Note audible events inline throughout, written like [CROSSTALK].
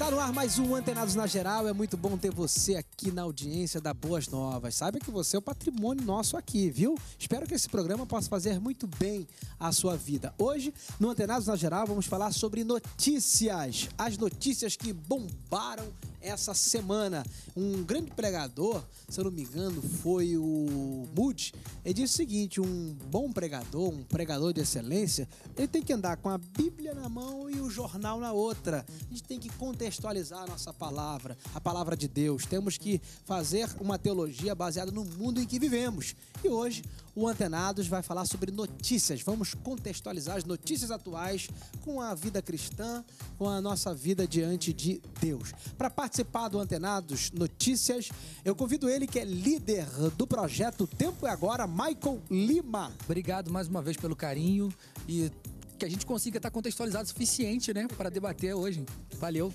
Tá no ar mais um Antenados na Geral. É muito bom ter você aqui na audiência da Boas Novas. Saiba que você é o patrimônio nosso aqui, viu? Espero que esse programa possa fazer muito bem à sua vida. Hoje, no Antenados na Geral, vamos falar sobre notícias. As notícias que bombaram essa semana. Um grande pregador, se eu não me engano, foi o Moody. Ele disse o seguinte: um bom pregador, um pregador de excelência, ele tem que andar com a Bíblia na mão e o jornal na outra. A gente tem que conter contextualizar a nossa palavra, a palavra de Deus. Temos que fazer uma teologia baseada no mundo em que vivemos. E hoje o Antenados vai falar sobre notícias. Vamos contextualizar as notícias atuais com a vida cristã, com a nossa vida diante de Deus. Para participar do Antenados Notícias, eu convido ele que é líder do projeto Tempo é Agora, Michael Lima. Obrigado mais uma vez pelo carinho e que a gente consiga estar contextualizado o suficiente, né, para debater hoje. Valeu.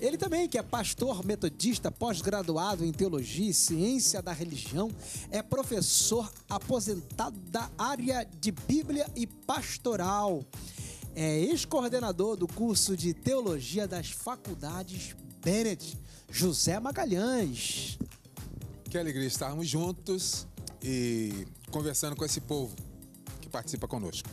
Ele também, que é pastor metodista, pós-graduado em teologia e ciência da religião, é professor aposentado da área de Bíblia e pastoral. É ex-coordenador do curso de teologia das faculdades Bennett, José Magalhães. Que alegria estarmos juntos e conversando com esse povo que participa conosco.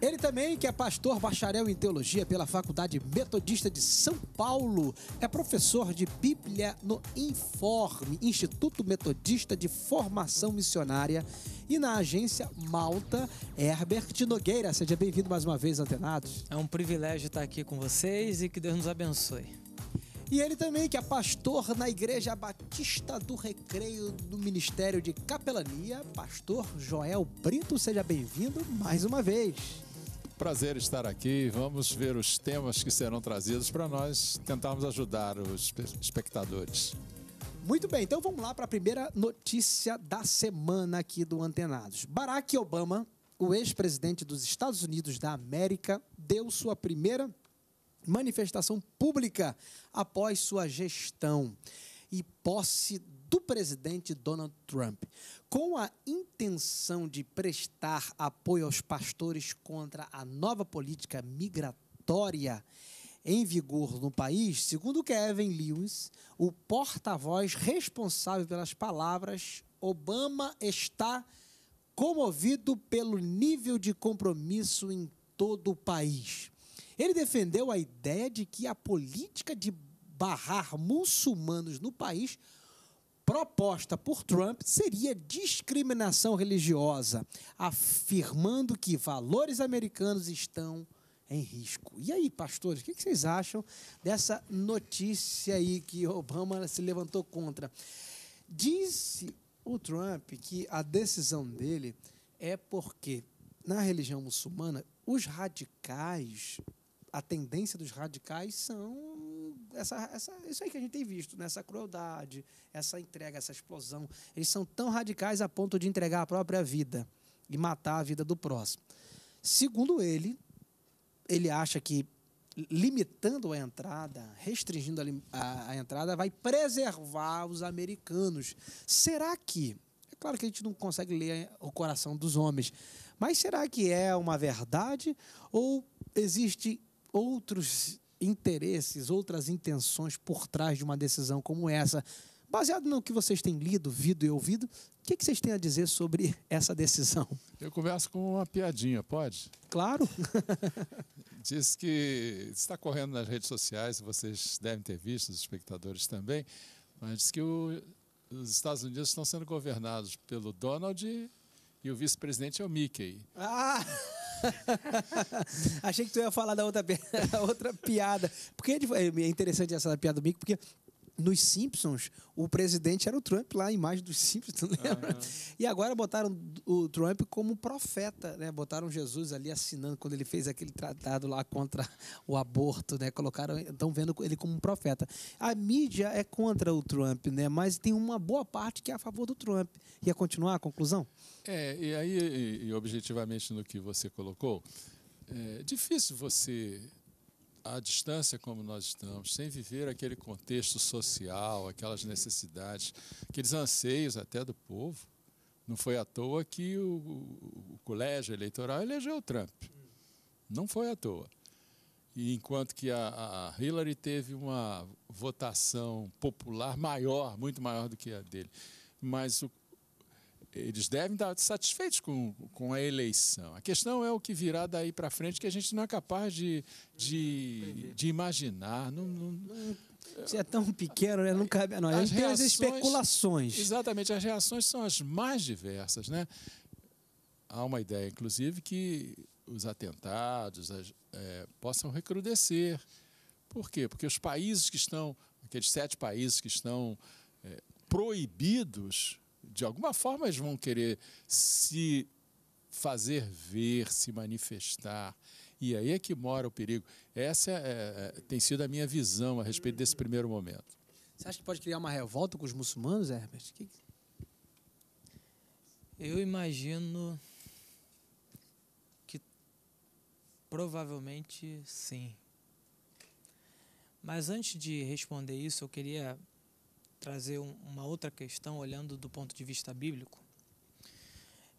Ele também, que é pastor bacharel em teologia pela Faculdade Metodista de São Paulo, é professor de Bíblia no Informe, Instituto Metodista de Formação Missionária, e na agência Malta, Herbert Nogueira. Seja bem-vindo mais uma vez, Antenados. É um privilégio estar aqui com vocês e que Deus nos abençoe. E ele também, que é pastor na Igreja Batista do Recreio do Ministério de Capelania, pastor Joel Brito. Seja bem-vindo mais uma vez. Prazer estar aqui. Vamos ver os temas que serão trazidos para nós tentarmos ajudar os espectadores. Muito bem, então vamos lá para a primeira notícia da semana aqui do Antenados. Barack Obama, o ex-presidente dos Estados Unidos da América, deu sua primeira manifestação pública após sua gestão e posse do presidente Donald Trump, com a intenção de prestar apoio aos pastores contra a nova política migratória em vigor no país, segundo Kevin Lewis, o porta-voz responsável pelas palavras, Obama está comovido pelo nível de compromisso em todo o país. Ele defendeu a ideia de que a política de barrar muçulmanos no país proposta por Trump seria discriminação religiosa, afirmando que valores americanos estão em risco. E aí, pastores, o que vocês acham dessa notícia aí que Obama se levantou contra? Disse o Trump que a decisão dele é porque na religião muçulmana os radicais a tendência dos radicais são essa, essa, isso aí que a gente tem visto, né? crueldade, essa entrega, essa explosão. Eles são tão radicais a ponto de entregar a própria vida e matar a vida do próximo. Segundo ele, ele acha que limitando a entrada, restringindo a, a, a entrada, vai preservar os americanos. Será que é claro que a gente não consegue ler o coração dos homens, mas será que é uma verdade ou existe outros interesses, outras intenções por trás de uma decisão como essa. Baseado no que vocês têm lido, vido e ouvido, o que, vocês têm a dizer sobre [LAUGHS] essa decisão? Eu converso com uma piadinha, pode? Claro. [LAUGHS] Diz que está correndo nas redes sociais, vocês devem ter visto, os espectadores também, mas diz que o, os Estados Unidos estão sendo governados pelo Donald e o vice-presidente é o Mickey. Ah! [LAUGHS] Achei que tu ia falar da outra, [LAUGHS] outra piada. Porque é interessante essa piada do Mickey, porque nos Simpsons, o presidente era o Trump lá, a imagem dos Simpsons, lembra? [LAUGHS] Uhum. Né? E agora botaram o Trump como profeta, né? Botaram Jesus ali assinando quando ele fez aquele tratado lá contra o aborto, né? Colocaram, estão vendo ele como um profeta. A mídia é contra o Trump, né? Mas tem uma boa parte que é a favor do Trump. Ia continuar a conclusão? É, e aí, e, e objetivamente no que você colocou, é difícil você à distância como nós estamos, sem viver aquele contexto social, aquelas necessidades, aqueles anseios até do povo. Não foi à toa que o, o, o colégio eleitoral elegeu o Trump. Não foi à toa. E enquanto que a, a, Hillary teve uma votação popular maior, muito maior do que a dele. Mas o, eles devem estar satisfeitos com, com a eleição. A questão é o que virá daí para frente, que a gente não é capaz de, de, de imaginar. Não, não, Isso é tão pequeno, né? não cabe a nós. As, reações, as especulações. Exatamente, as reações são as mais diversas. Né? Há uma ideia, inclusive, que os atentados as, é, possam recrudescer. Por quê? Porque os países que estão, aqueles sete países que estão é, proibidos de alguma forma eles vão querer se fazer ver, se manifestar. E aí é que mora o perigo. Essa é, é, é, tem sido a minha visão a respeito desse primeiro momento. Você acha que pode criar uma revolta com os muçulmanos, Herbert? Que... Eu imagino que provavelmente sim. Mas antes de responder isso, eu queria trazer uma outra questão olhando do ponto de vista bíblico.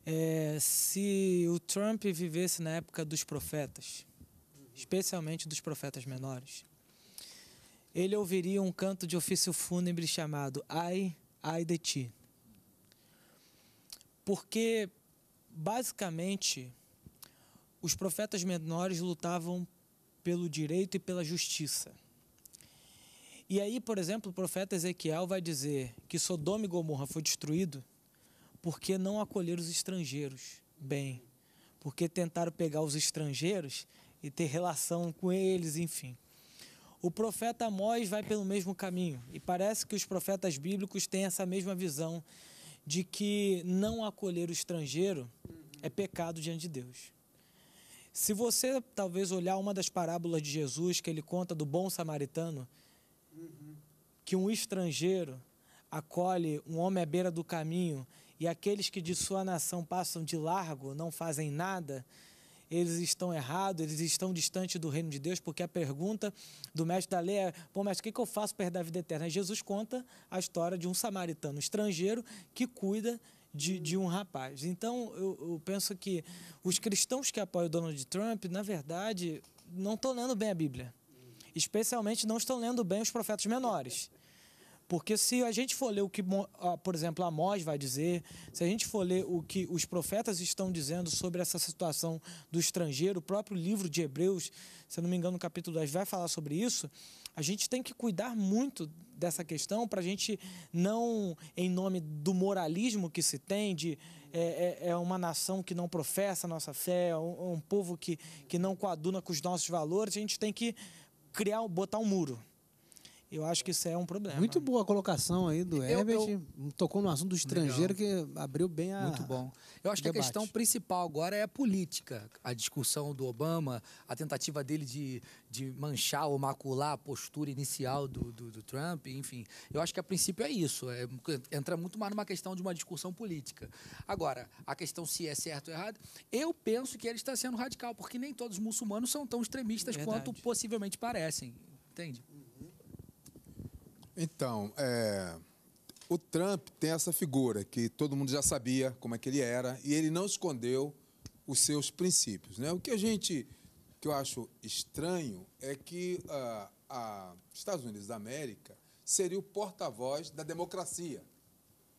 É, se o Trump vivesse na época dos profetas, especialmente dos profetas menores, ele ouviria um canto de ofício fúnebre chamado Ai, Ai de Ti. Porque, basicamente, os profetas menores lutavam pelo direito e pela justiça e aí, por exemplo, o profeta Ezequiel vai dizer que Sodoma e Gomorra foi destruído porque não acolheram os estrangeiros bem, porque tentaram pegar os estrangeiros e ter relação com eles, enfim. O profeta Amós vai pelo mesmo caminho e parece que os profetas bíblicos têm essa mesma visão de que não acolher o estrangeiro é pecado diante de Deus. Se você talvez olhar uma das parábolas de Jesus que ele conta do bom samaritano, que um estrangeiro acolhe um homem à beira do caminho e aqueles que de sua nação passam de largo, não fazem nada, eles estão errados, eles estão distantes do reino de Deus, porque a pergunta do mestre da lei é: pô, mestre, o que, eu faço para herdar a vida eterna? E Jesus conta a história de um samaritano estrangeiro que cuida de, de um rapaz. Então, eu, eu, penso que os cristãos que apoiam Donald Trump, na verdade, não estão lendo bem a Bíblia especialmente não estão lendo bem os profetas menores. Porque se a gente for ler o que, por exemplo, Amós vai dizer, se a gente for ler o que os profetas estão dizendo sobre essa situação do estrangeiro, o próprio livro de Hebreus, se não me engano, no capítulo 10 vai falar sobre isso, a gente tem que cuidar muito dessa questão para a gente não, em nome do moralismo que se tem, de é, é, é uma nação que não professa a nossa fé, é um, um povo que, que não coaduna com os nossos valores, a gente tem que criar, botar um muro. Eu acho que isso é um problema. Muito boa a colocação aí do eu, Herbert. Eu... Tocou no assunto do estrangeiro Legal. que abriu bem a. Muito bom. Eu acho que debate. a questão principal agora é a política. A discussão do Obama, a tentativa dele de, de manchar ou macular a postura inicial do, do, do Trump, enfim. Eu acho que a princípio é isso. É, entra muito mais numa questão de uma discussão política. Agora, a questão se é certo ou errado, eu penso que ele está sendo radical, porque nem todos os muçulmanos são tão extremistas Verdade. quanto possivelmente parecem. Entende? Então, é, o Trump tem essa figura que todo mundo já sabia como é que ele era e ele não escondeu os seus princípios. Né? O que a gente, que eu acho estranho, é que uh, a Estados Unidos da América seria o porta-voz da democracia,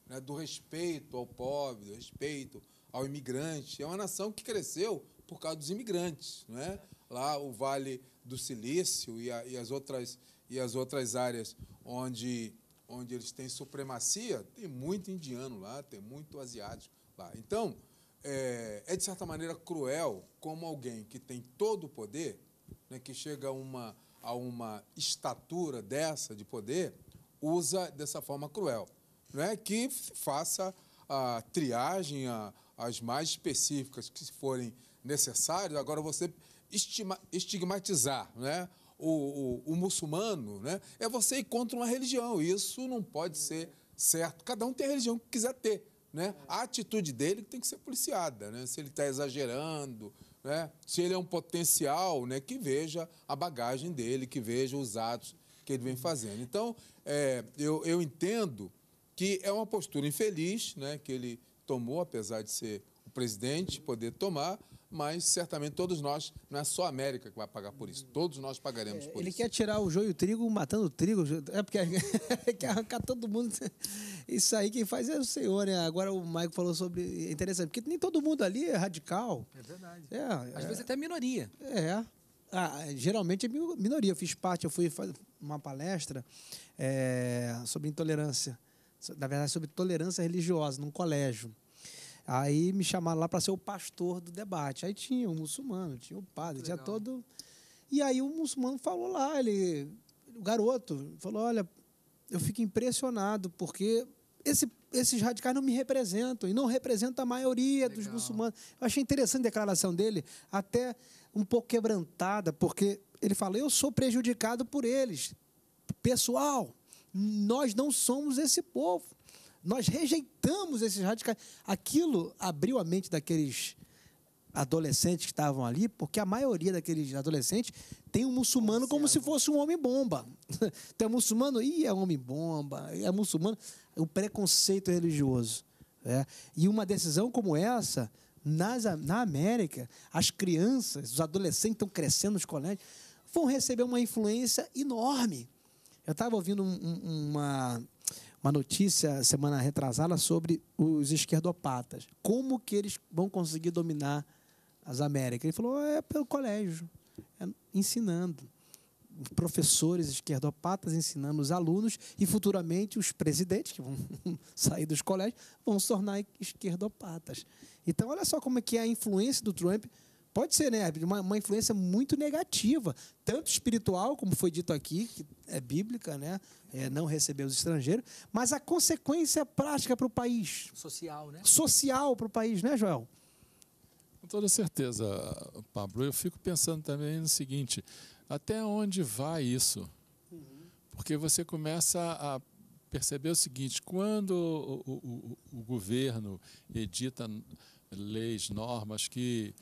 né? do respeito ao pobre, do respeito ao imigrante. É uma nação que cresceu por causa dos imigrantes. Né? Lá o Vale do Silício e, a, e as outras e as outras áreas onde, onde eles têm supremacia, tem muito indiano lá, tem muito asiático lá. Então, é, é de certa maneira cruel como alguém que tem todo o poder, né, que chega a uma, a uma estatura dessa de poder, usa dessa forma cruel. Né, que faça a triagem, a, as mais específicas que forem necessárias. Agora, você estima, estigmatizar, né? o, o, o muçulmano, né? é você ir contra uma religião. Isso não pode ser certo. Cada um tem a religião que quiser ter. Né? A atitude dele tem que ser policiada, né? se ele está exagerando, né? se ele é um potencial, né? que veja a bagagem dele, que veja os atos que ele vem fazendo. Então, é, eu, eu entendo que é uma postura infeliz né? que ele tomou, apesar de ser o presidente, poder tomar, mas certamente todos nós, não é só a América que vai pagar por isso, todos nós pagaremos é, por ele isso. Ele quer tirar o joio e o trigo matando o trigo, [LAUGHS] é porque [LAUGHS] quer arrancar todo mundo. Isso aí quem faz é o senhor, né? Agora o Maico falou sobre. É interessante, porque nem todo mundo ali é radical. É verdade. É, Às é, vezes até minoria. É. Ah, geralmente é minoria. Eu fiz parte, eu fui fazer uma palestra é, sobre intolerância. Na verdade, sobre tolerância religiosa, num colégio. Aí me chamaram lá para ser o pastor do debate. Aí tinha o um muçulmano, tinha o um padre, tinha todo. E aí o muçulmano falou lá, ele, o garoto, falou: Olha, eu fico impressionado porque esse, esses radicais não me representam e não representam a maioria Legal. dos muçulmanos. Eu achei interessante a declaração dele, até um pouco quebrantada, porque ele falou Eu sou prejudicado por eles. Pessoal, nós não somos esse povo. Nós rejeitamos esses radicais. Aquilo abriu a mente daqueles adolescentes que estavam ali, porque a maioria daqueles adolescentes tem um muçulmano como se fosse um homem-bomba. [LAUGHS] Tem um muçulmano, e é homem-bomba, é muçulmano. O preconceito religioso. É. E uma decisão como essa, nas, na América, as crianças, os adolescentes estão crescendo nos colégios, vão receber uma influência enorme. Eu estava ouvindo um, um, uma uma notícia semana retrasada sobre os esquerdopatas. Como que eles vão conseguir dominar as Américas? Ele falou, é pelo colégio, é ensinando. Professores esquerdopatas ensinando os alunos e futuramente os presidentes, que vão [LAUGHS] sair dos colégios, vão se tornar esquerdopatas. Então, olha só como é que é a influência do Trump pode ser, né? Uma, uma influência muito negativa, tanto espiritual, como foi dito aqui, que é bíblica, né? É não receber os estrangeiros, mas a consequência prática para o país. Social, né? Social para o país, né, Joel? Com toda certeza, Pablo. Eu fico pensando também no seguinte: até onde vai isso? Porque você começa a perceber o seguinte: quando o, o, o, o governo edita leis, normas que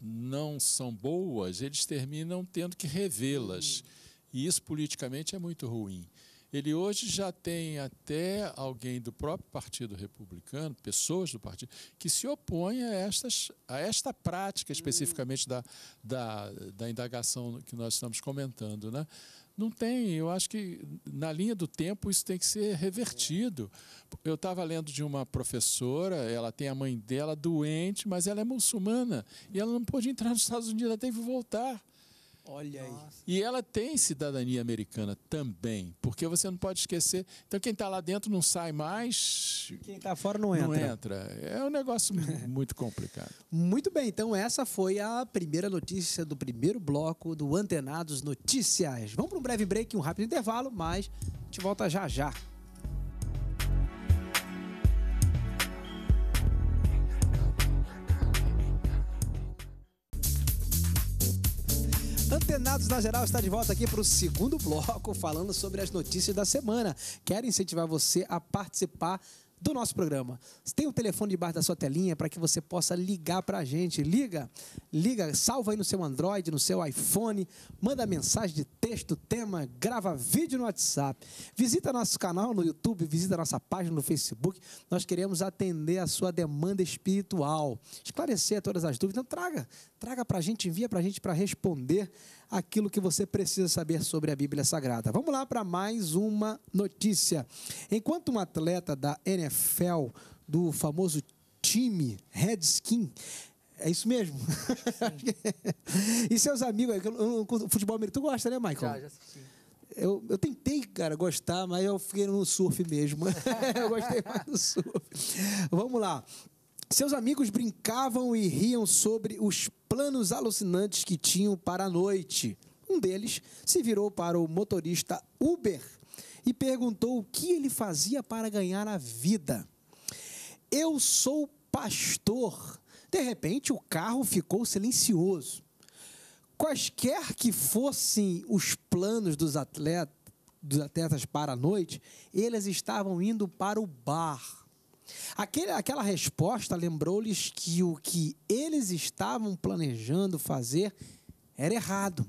não são boas, eles terminam tendo que revê-las. Hum. E isso politicamente é muito ruim. Ele hoje já tem até alguém do próprio Partido Republicano, pessoas do partido, que se opõem a, estas, a esta prática hum. especificamente da, da, da indagação que nós estamos comentando. Né? Não tem, eu acho que na linha do tempo isso tem que ser revertido. Eu estava lendo de uma professora, ela tem a mãe dela doente, mas ela é muçulmana e ela não pôde entrar nos Estados Unidos, ela teve que voltar. Olha aí. E ela tem cidadania americana também, porque você não pode esquecer. Então, quem está lá dentro não sai mais. Quem está fora não entra. Não entra. É um negócio [LAUGHS] muito complicado. muito bem, então essa foi a primeira notícia do primeiro bloco do Antenados Notícias. Vamos para um breve break, um rápido intervalo, mas a gente volta já já. Antenados na Geral está de volta aqui para o segundo bloco, falando sobre as notícias da semana. Quero incentivar você a participar do nosso programa. Tem o telefone debaixo da sua telinha para que você possa ligar para a gente. Liga, liga, salva aí no seu Android, no seu iPhone, manda mensagem de texto, tema, grava vídeo no WhatsApp. Visita nosso canal no YouTube, visita nossa página no Facebook. Nós queremos atender a sua demanda espiritual, esclarecer todas as dúvidas. Então traga, traga para a gente, envia para a gente para responder aquilo que você precisa saber sobre a Bíblia Sagrada. Vamos lá para mais uma notícia. Enquanto um atleta da NFL, do famoso time Redskin, é isso mesmo? [LAUGHS] e seus amigos, futebol americano, tu gosta, né, Michael? Já, já assisti. Eu, eu tentei, cara, gostar, mas eu fiquei no surf mesmo. [LAUGHS] eu gostei mais do surf. Vamos lá. Seus amigos brincavam e riam sobre os planos alucinantes que tinham para a noite. Um deles se virou para o motorista Uber e perguntou o que ele fazia para ganhar a vida. Eu sou pastor. De repente, o carro ficou silencioso. Quaisquer que fossem os planos dos, dos atletas para a noite, eles estavam indo para o bar Aquele, aquela resposta lembrou-lhes que o que eles estavam planejando fazer era errado.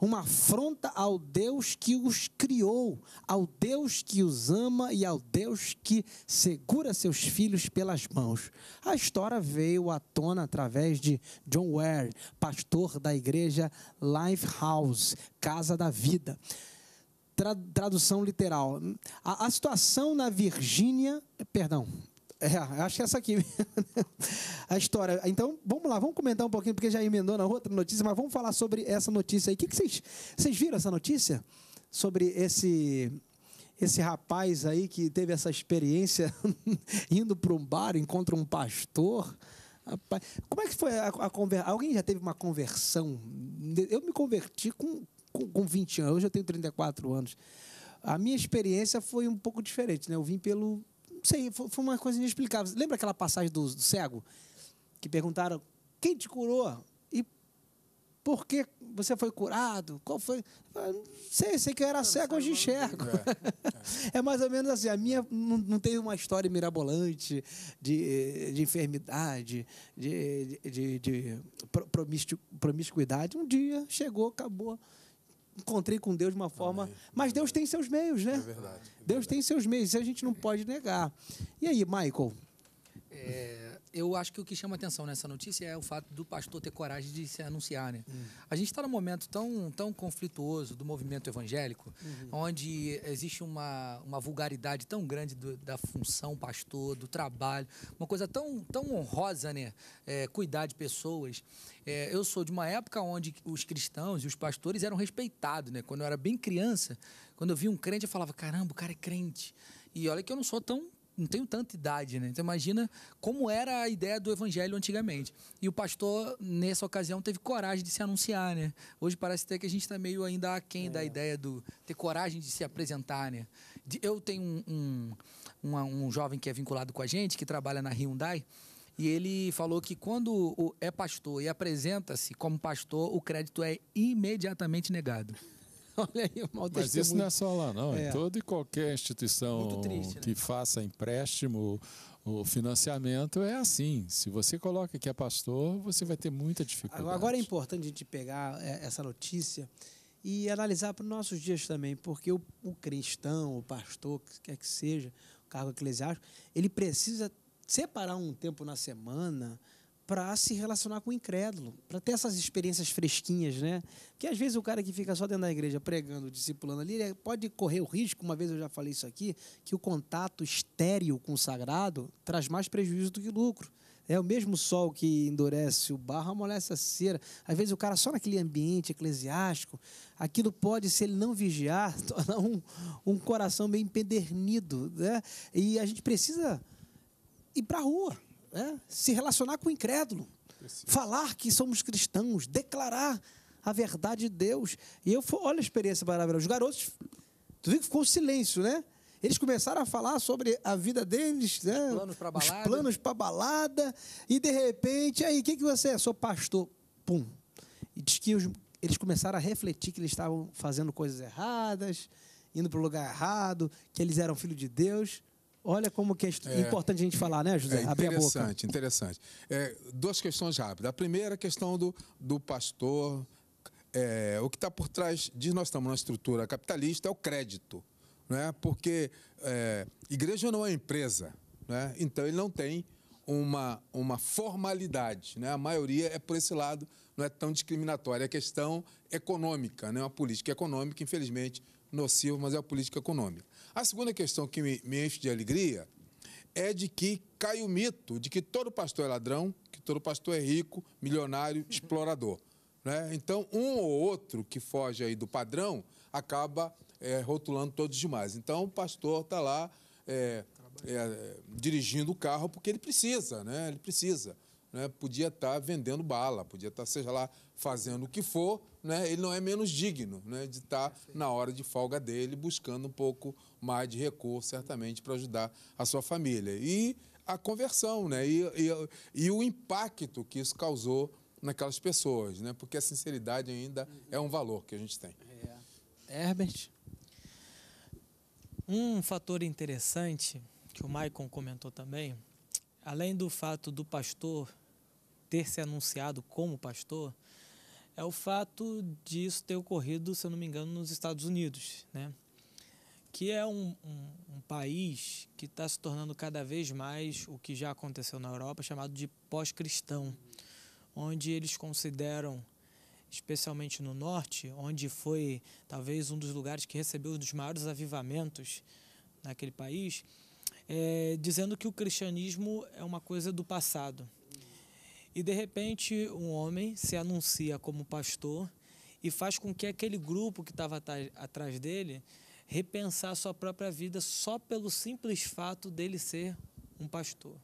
Uma afronta ao Deus que os criou, ao Deus que os ama e ao Deus que segura seus filhos pelas mãos. A história veio à tona através de John Ware, pastor da igreja Life House Casa da Vida tradução literal. A, a situação na Virgínia, perdão, é, acho que é essa aqui. [LAUGHS] a história. Então, vamos lá, vamos comentar um pouquinho, porque já emendou na outra notícia, mas vamos falar sobre essa notícia aí. O que, vocês. Vocês viram essa notícia? Sobre esse esse rapaz aí que teve essa experiência [LAUGHS] indo para um bar, encontra um pastor. Rapaz, como é que foi a, a Alguém já teve uma conversão? Eu me converti com, com, com 20 anos, hoje eu tenho 34 anos. A minha experiência foi um pouco diferente, né? Eu vim pelo, não sei, foi, uma coisa inexplicável. Lembra aquela passagem do, do cego? Que perguntaram quem te curou? e por que você foi curado? Qual foi? Ah, não sei, sei que eu era cego, hoje enxergo. É. [LAUGHS] é. mais ou menos assim, a minha não, não tem uma história mirabolante de, eh, de enfermidade, de, de, de, de promiscuidade. Um dia chegou, acabou encontrei com Deus de uma forma. Amém. Mas Deus tem seus meios, né? É verdade. É verdade. Deus tem seus meios, isso a gente não pode negar. E aí, Michael? É, eu acho que o que chama atenção nessa notícia é o fato do pastor ter coragem de se anunciar. Né? Uhum. A gente está num momento tão, tão conflituoso do movimento evangélico, uhum. onde existe uma, uma vulgaridade tão grande do, da função pastor, do trabalho, uma coisa tão, tão honrosa, né? É, cuidar de pessoas. É, eu sou de uma época onde os cristãos e os pastores eram respeitados. Né? Quando eu era bem criança, quando eu via um crente, eu falava: caramba, o cara é crente. E olha que eu não sou tão não tenho tanta idade, né? Então imagina como era a ideia do evangelho antigamente. E o pastor, nessa ocasião, teve coragem de se anunciar, né? Hoje parece até que a gente está meio ainda aquém é. da ideia do ter coragem de se apresentar, né? De, eu tenho um, um, uma, um jovem que é vinculado com a gente, que trabalha na Hyundai, e ele falou que quando é pastor e apresenta-se como pastor, o crédito é imediatamente negado. [LAUGHS] Olha aí o mau Mas testemunho. isso não é só lá, não. É. Em toda e qualquer instituição triste, que né? faça empréstimo o financiamento é assim. Se você coloca que é pastor, você vai ter muita dificuldade. Agora é importante a gente pegar é, essa notícia e analisar para os nossos dias também, porque o, o cristão, o pastor, que quer que seja, o cargo eclesiástico, ele precisa separar um tempo na semana para se relacionar com o incrédulo, para ter essas experiências fresquinhas, né? Porque às vezes o cara que fica só dentro da igreja pregando, discipulando ali, ele pode correr o risco, uma vez eu já falei isso aqui, que o contato estéril com o sagrado traz mais prejuízo do que lucro. É o mesmo sol que endurece o barro, amolece a cera. Às vezes o cara só naquele ambiente eclesiástico, aquilo pode, se ele não vigiar, [LAUGHS] tornar um, um coração meio empedernido, né? E a gente precisa ir para a rua, é, se relacionar com o incrédulo, Preciso. falar que somos cristãos, declarar a verdade de Deus. E eu, olha a experiência maravilhosa. Os garotos, tu viu que ficou silêncio, né? Eles começaram a falar sobre a vida deles, né? Os planos para balada. balada. E de repente, aí, o que, que você é? Sou pastor. Pum. E diz que os, eles começaram a refletir que eles estavam fazendo coisas erradas, indo para o lugar errado, que eles eram filhos de Deus. Olha como que é, é importante a gente falar, né, José? É a boca. Interessante, interessante. É, duas questões rápidas. A primeira, é a questão do, do pastor. É, o que está por trás de nós estamos numa estrutura capitalista é o crédito. Né? Porque é, igreja não é empresa. Né? Então, ele não tem uma, uma formalidade. Né? A maioria é por esse lado, não é tão discriminatória. É questão econômica, né? uma política econômica, infelizmente, nociva, mas é a política econômica. A segunda questão que me, me enche de alegria é de que cai o mito de que todo pastor é ladrão, que todo pastor é rico, milionário, uhum. explorador. Né? Então, um ou outro que foge aí do padrão acaba é, rotulando todos demais. Então, o pastor está lá é, é, dirigindo o carro porque ele precisa, né? Ele precisa né, podia estar tá vendendo bala, podia estar, tá, seja lá, fazendo o que for, né, ele não é menos digno né, de tá estar, na hora de folga dele, buscando um pouco mais de recurso, certamente, para ajudar a sua família. E a conversão, né, e, e, e o impacto que isso causou naquelas pessoas, né, porque a sinceridade ainda uhum. é um valor que a gente tem. É. Herbert? Um fator interessante que o Maicon comentou também, além do fato do pastor ter se anunciado como pastor é o fato disso ter ocorrido, se eu não me engano, nos Estados Unidos, né? que é um, um, um país que está se tornando cada vez mais o que já aconteceu na Europa, chamado de pós-cristão, onde eles consideram, especialmente no norte, onde foi talvez um dos lugares que recebeu um dos maiores avivamentos naquele país, é, dizendo que o cristianismo é uma coisa do passado e de repente, um homem se anuncia como pastor e faz com que aquele grupo que estava atrás dele repensar sua própria vida só pelo simples fato dele ser um pastor.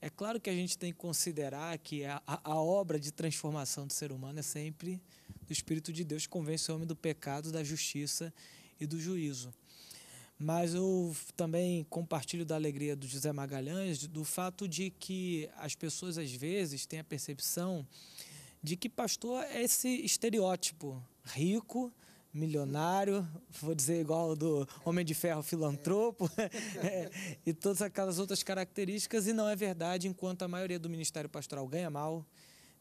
É claro que a gente tem que considerar que a, a, obra de transformação do ser humano é sempre do Espírito de Deus que convence o homem do pecado, da justiça e do juízo. Mas eu também compartilho da alegria do José Magalhães do fato de que as pessoas às vezes têm a percepção de que pastor é esse estereótipo rico, milionário, vou dizer igual do Homem de Ferro filantropo, [LAUGHS] é, e todas aquelas outras características, e não é verdade, enquanto a maioria do ministério pastoral ganha mal,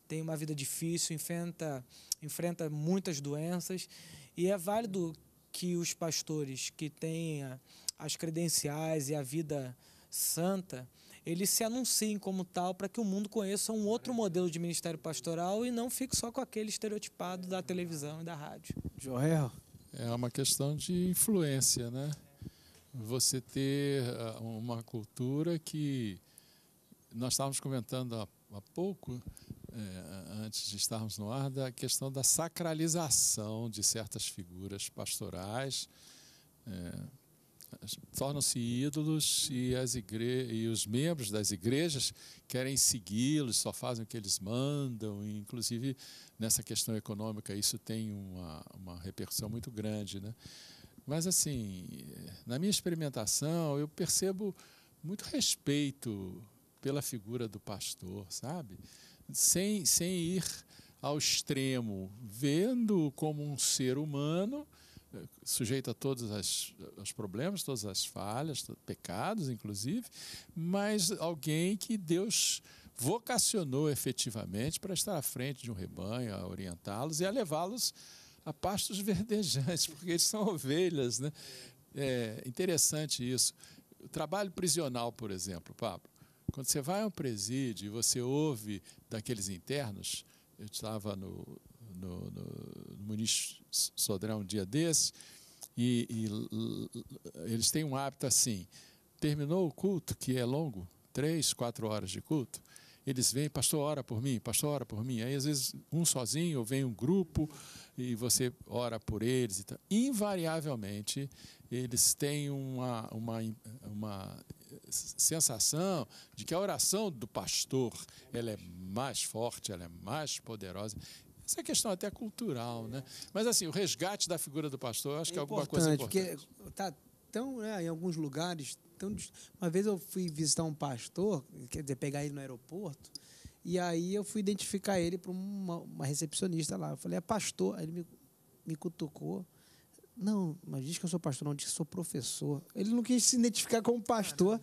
tem uma vida difícil, enfrenta, enfrenta muitas doenças, e é válido que os pastores que tenham as credenciais e a vida santa, eles se anunciem como tal para que o mundo conheça um outro modelo de ministério pastoral e não fique só com aquele estereotipado da televisão e da rádio. Joel? É uma questão de influência, né? Você ter ah, uma cultura que nós estávamos comentando há pouco é, antes de estarmos no ar, da questão da sacralização de certas figuras pastorais. É, tornam-se ídolos e, as igre... e os membros das igrejas querem segui-los, só fazem o que eles mandam. E, inclusive, nessa questão econômica, isso tem uma, uma repercussão muito grande. Né? Mas, assim, na minha experimentação, eu percebo muito respeito pela figura do pastor, sabe? sem, sem ir ao extremo, vendo como um ser humano eh, sujeito a todos as, os problemas, todas as falhas, pecados, inclusive, mas alguém que Deus vocacionou efetivamente para estar à frente de um rebanho, a orientá-los e a levá-los a pastos [LAUGHS] verdejantes, porque eles são ovelhas, né? É interessante isso. O trabalho prisional, por exemplo, Pablo. Quando você vai a um presídio e você ouve daqueles internos, eu estava no, no, no, no Muniz Sodrão um dia desse, e, e eles têm um hábito assim, terminou o culto, que é longo, três, quatro horas de culto, eles vêm, pastor, ora por mim, pastor, ora por mim. Aí, às vezes, um sozinho, ou vem um grupo e você ora por eles. Invariavelmente, eles têm uma, uma, uma sensação de que a oração do pastor ela é mais forte, ela é mais poderosa. Essa é questão até cultural, né? Mas assim, o resgate da figura do pastor, eu acho é que é alguma coisa importante. Porque tá tão, né, em alguns lugares, tão uma vez eu fui visitar um pastor, quer dizer, pegar ele no aeroporto, e aí eu fui identificar ele para uma, uma, recepcionista lá. Eu falei: "É pastor". Aí ele me, me cutucou. Não, mas diz que eu sou pastor, não, diz que sou professor. Ele não quis se identificar como pastor.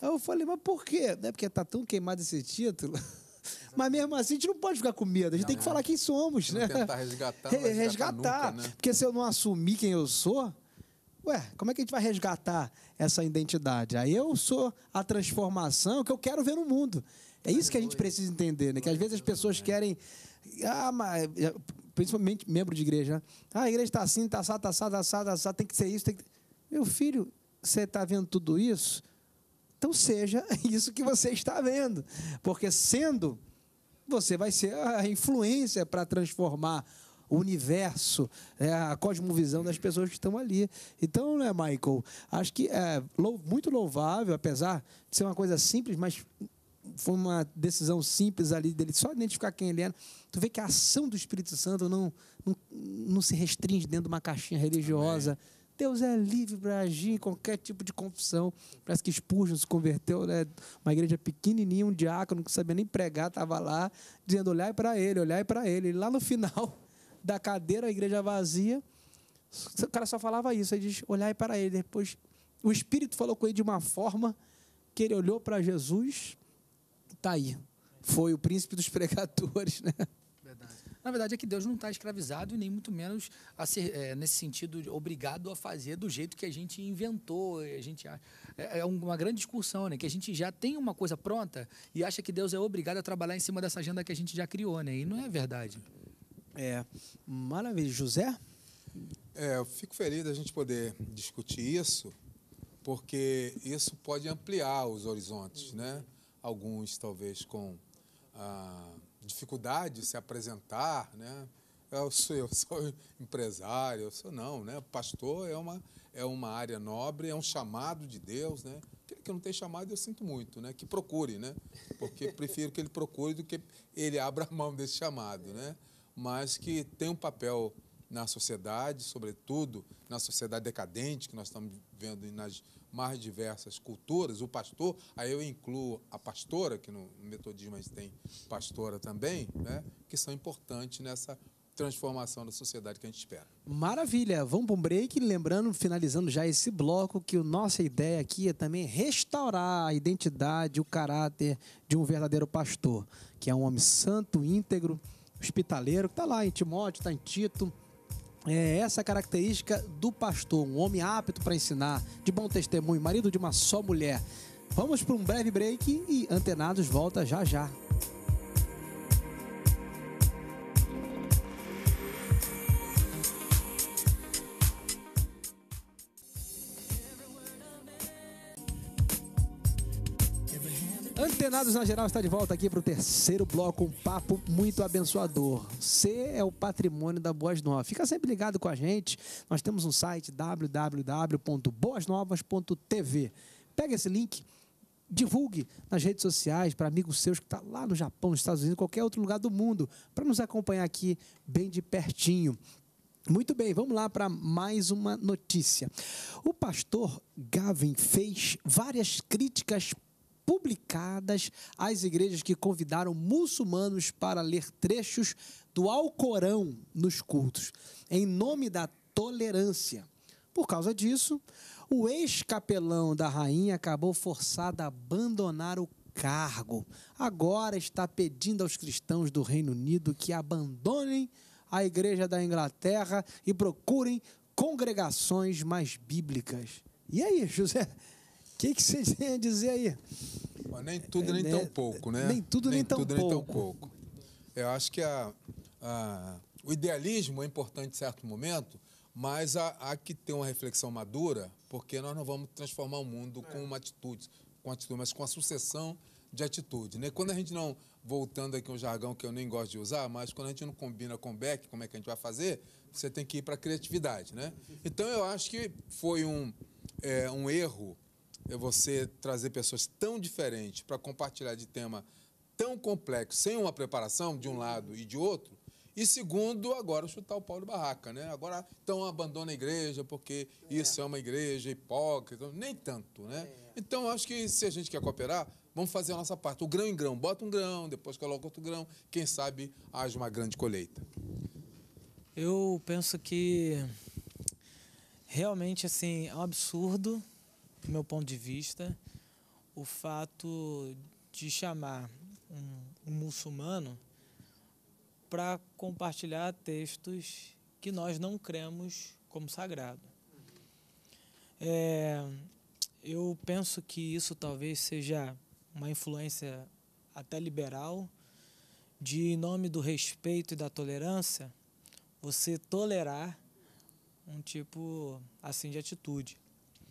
Aí eu falei, mas por quê? Não é porque está tão queimado esse título. [LAUGHS] Mas mesmo assim, a gente não pode ficar com medo. A gente não, tem que falar é. quem somos, né? Tentar resgatar. [LAUGHS] resgatar. resgatar nunca, né? Porque se eu não assumir quem eu sou, ué, como é que a gente vai resgatar essa identidade? Aí eu sou a transformação que eu quero ver no mundo. É isso que a gente precisa entender, né? Que às vezes as pessoas querem ah, mas, eh, principalmente membro de igreja. Né? Ah, a igreja está assim, está assado, está assado, tá assado, tá assado, tem que ser isso. Tem que... Meu filho, você está vendo tudo isso? Então seja [LAUGHS] isso que você está vendo. Porque sendo, você vai ser a influência para transformar o universo, né? a cosmovisão das pessoas que estão ali. Então, né, Michael, acho que é muito louvável, apesar de ser uma coisa simples, mas foi uma decisão simples ali dele só identificar quem ele era. Tu vê que a ação do Espírito Santo não, não, não se restringe dentro de uma caixinha religiosa. Amém. Deus é livre para agir em qualquer tipo de confissão. Parece que Spurgeon se converteu, né? uma igreja pequenininha, um diácono que sabia nem pregar, estava lá, dizendo: olhai para ele, olhai para ele. E lá no final [LAUGHS] da cadeira, a igreja vazia, o cara só falava isso. Ele diz: olhai para ele. Depois o Espírito falou com ele de uma forma que ele olhou para Jesus está aí. Foi o príncipe dos [LAUGHS] pregadores, né? Verdade. Na verdade é que Deus não está escravizado e nem muito menos ser, é, nesse sentido obrigado a fazer do jeito que a gente inventou. A gente é, é uma grande discussão, né? Que a gente já tem uma coisa pronta e acha que Deus é obrigado a trabalhar em cima dessa agenda que a gente já criou, né? E não é verdade. É maravilha, José. É, eu fico feliz da gente poder discutir isso, porque isso pode ampliar os horizontes, né? alguns talvez com ah, dificuldade de se apresentar, né? Eu sou, eu sou [LAUGHS] empresário, eu sou não, né? Pastor é uma, é uma área nobre, é um chamado de Deus, né? Aquele que não tem chamado, eu sinto muito, né? Que procure, né? Porque [LAUGHS] prefiro que ele procure do que ele abra mão desse chamado, né? Mas que tem um papel na sociedade, sobretudo na sociedade decadente que nós estamos vendo nas mais diversas culturas. O pastor, aí eu incluo a pastora, que no metodismo a gente tem pastora também, né, que são importantes nessa transformação da sociedade que a gente espera. Maravilha! Vamos para um break. Lembrando, finalizando já esse bloco, que a nossa ideia aqui é também restaurar a identidade, o caráter de um verdadeiro pastor, que é um homem santo, íntegro, hospitaleiro, que está lá em Timóteo, está em Tito é essa característica do pastor, um homem apto para ensinar, de bom testemunho, marido de uma só mulher. Vamos para um breve break e Antenados volta já já. Antenados na Geral está de volta aqui para o terceiro bloco, um papo muito abençoador. Você é o patrimônio da Boas Novas. Fica sempre ligado com a gente. Nós temos um site www.boasnovas.tv. Pega esse link, divulgue nas redes sociais para amigos seus que estão tá lá no Japão, nos Estados Unidos, qualquer outro lugar do mundo, para nos acompanhar aqui bem de pertinho. Muito bem, vamos lá para mais uma notícia. O pastor Gavin fez várias críticas publicadas às igrejas que convidaram muçulmanos para ler trechos do Alcorão nos cultos, em nome da tolerância. Por causa disso, o ex-capelão da rainha acabou forçado a abandonar o cargo. Agora está pedindo aos cristãos do Reino Unido que abandonem a Igreja da Inglaterra e procurem congregações mais bíblicas. E aí, José? que, que você tem a dizer aí? nem tudo, nem é, tão né, pouco, né? Nem tudo, nem, nem tão tudo, pouco. Nem tão pouco. Eu acho que a, a, o idealismo é importante em certo momento, mas há, há, que ter uma reflexão madura, porque nós não vamos transformar o mundo com uma atitude, com atitude, mas com a sucessão de atitude. Né? Quando a gente não, voltando aqui um jargão que eu nem gosto de usar, mas quando a gente não combina com o Beck, como é que a gente vai fazer, você tem que ir para a criatividade. Né? Então eu acho que foi um, é, um erro é você trazer pessoas tão diferentes para compartilhar de tema tão complexo, sem uma preparação de um lado e de outro. E segundo, agora chutar o pau do barraca, né? Agora, então abandona a igreja porque é. isso é uma igreja hipócrita, nem tanto, né? É. Então, acho que se a gente quer cooperar, vamos fazer a nossa parte. O grão em grão, bota um grão, depois coloca outro grão, quem sabe haja uma grande colheita. Eu penso que realmente assim, é um absurdo do meu ponto de vista, o fato de chamar um, um muçulmano para compartilhar textos que nós não cremos como sagrado. É, eu penso que isso talvez seja uma influência até liberal, de, em nome do respeito e da tolerância, você tolerar um tipo assim de atitude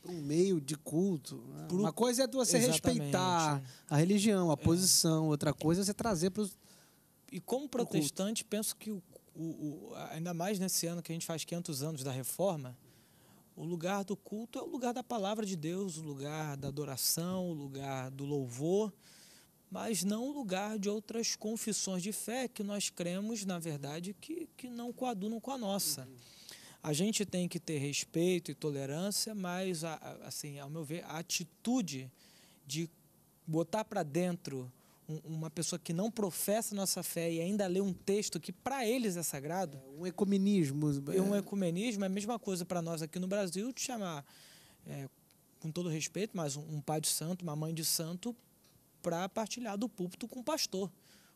para um meio de culto. Né? Pro... Uma coisa é você Exatamente. respeitar a religião, a é. posição, outra coisa é você trazer para os. E como protestante, penso que o, o, o, ainda mais nesse ano que a gente faz 500 anos da reforma, o lugar do culto é o lugar da palavra de Deus, o lugar da adoração, o lugar do louvor, mas não o lugar de outras confissões de fé que nós cremos, na verdade, que, que não coadunam com a nossa. Uhum. A gente tem que ter respeito e tolerância, mas, assim, ao meu ver, a atitude de botar para dentro uma pessoa que não professa nossa fé e ainda lê um texto que para eles é sagrado. É, um ecumenismo. É. Um ecumenismo é a mesma coisa para nós aqui no Brasil de chamar, é, com todo respeito, mas um, um pai de santo, uma mãe de santo, para partilhar do púlpito com o pastor.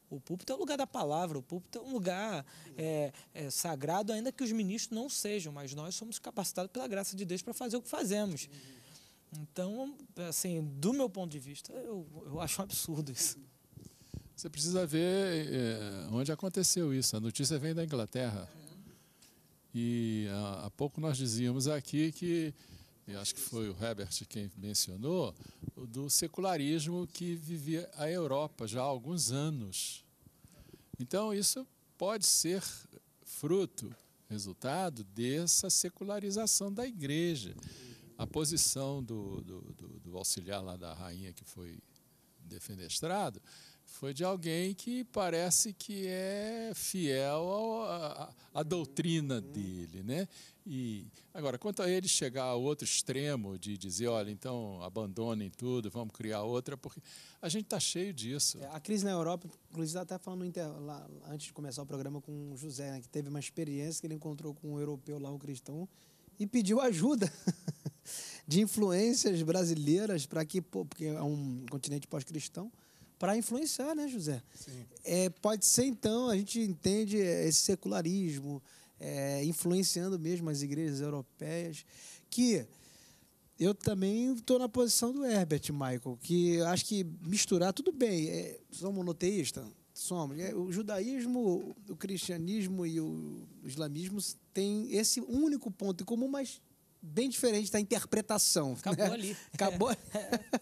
O púlpito é o lugar da palavra, o púlpito é um lugar é, é, sagrado, ainda que os ministros não sejam, mas nós somos capacitados pela graça de Deus para fazer o que fazemos. Então, assim, do meu ponto de vista, eu, eu acho um absurdo isso. Você precisa ver é, onde aconteceu isso. A notícia vem da Inglaterra. E há, há pouco nós dizíamos aqui que e acho que foi o Herbert quem mencionou, do secularismo que vivia a Europa já há alguns anos. Então, isso pode ser fruto, resultado dessa secularização da igreja. A posição do, do, do, do auxiliar lá da rainha que foi defenestrado foi de alguém que parece que é fiel à doutrina dele, né? E agora, quanto a ele chegar a outro extremo de dizer, olha, então abandonem tudo, vamos criar outra, porque a gente está cheio disso. É, a crise na Europa, inclusive, tá até falando inter, lá, antes de começar o programa com o José, né, que teve uma experiência que ele encontrou com um europeu lá, um cristão, e pediu ajuda [LAUGHS] de influências brasileiras para que, porque é um continente pós-cristão, para influenciar, né, José? Sim. É, pode ser, então, a gente entende é, esse secularismo, é, influenciando mesmo as igrejas europeias, que eu também estou na posição do Herbert, Michael, que acho que misturar, tudo bem, é, monoteísta monoteístas, somos. É, o judaísmo, o cristianismo e o islamismo têm esse único ponto em comum, mas bem diferente da interpretação. Né? Acabou né? ali. [LAUGHS] Acabou. É.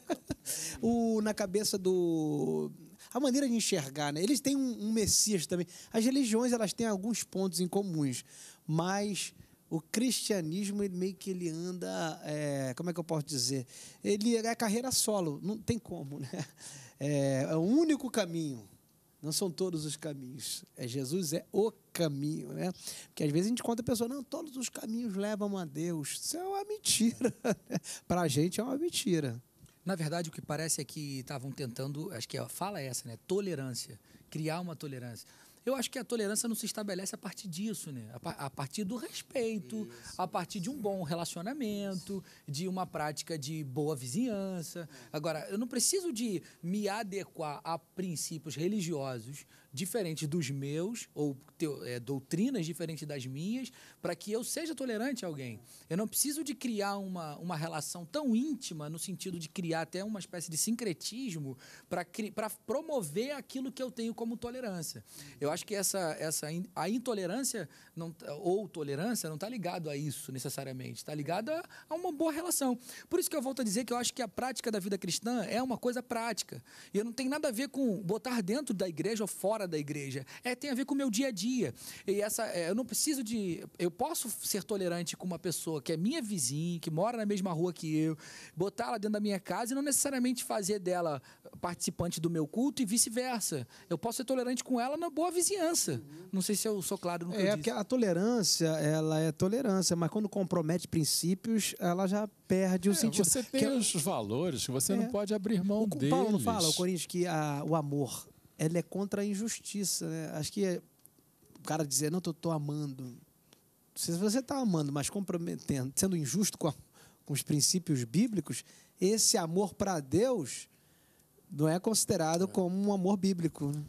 [LAUGHS] o, na cabeça do a maneira de enxergar, né? Eles têm um, um messias também. As religiões, elas têm alguns pontos em comuns, mas o cristianismo ele meio que ele anda é, como é que eu posso dizer ele é carreira solo não tem como né é, é o único caminho não são todos os caminhos é Jesus é o caminho né porque às vezes a gente conta a pessoa não todos os caminhos levam a Deus isso é uma mentira [LAUGHS] né? para a gente é uma mentira na verdade, o que parece é que estavam tentando, acho que a é, fala é essa, né? Tolerância, criar uma tolerância. Eu acho que a tolerância não se estabelece a partir disso, né? A, partir do respeito, Isso. a partir de um bom relacionamento, de uma prática de boa vizinhança. Agora, eu não preciso de me adequar a princípios religiosos diferentes dos meus, ou teo, é, doutrinas diferentes das minhas, para que eu seja tolerante a alguém. Eu não preciso de criar uma, uma relação tão íntima, no sentido de criar até uma espécie de sincretismo, para promover aquilo que eu tenho como tolerância. Eu acho que essa, essa in, a intolerância não, ou tolerância não está ligado a isso necessariamente, está ligado a, a uma boa relação. Por isso que eu volto a dizer que eu acho que a prática da vida cristã é uma coisa prática. E não tem nada a ver com botar dentro da igreja ou fora fora da igreja. É, tem a ver com o meu dia a dia. E essa, é, eu não preciso de. Eu posso ser tolerante com uma pessoa que é minha vizinha, que mora na mesma rua que eu, botar ela dentro da minha casa e não necessariamente fazer dela participante do meu culto e vice-versa. Eu posso ser tolerante com ela na boa vizinhança. Não sei se eu sou claro no que é, eu disse. porque a tolerância, ela é tolerância, mas quando compromete princípios, ela já perde é, o sentido. Você tem que os valores que você é. não pode abrir mão o, deles. O Paulo fala, o Corinthians, que a, o amor ela é contra a injustiça. Né? Acho que é, o cara dizer, não, eu estou amando. Se você está amando, mas comprometendo, sendo injusto com, a, com os princípios bíblicos, esse amor para Deus não é considerado é. como um amor bíblico. Né?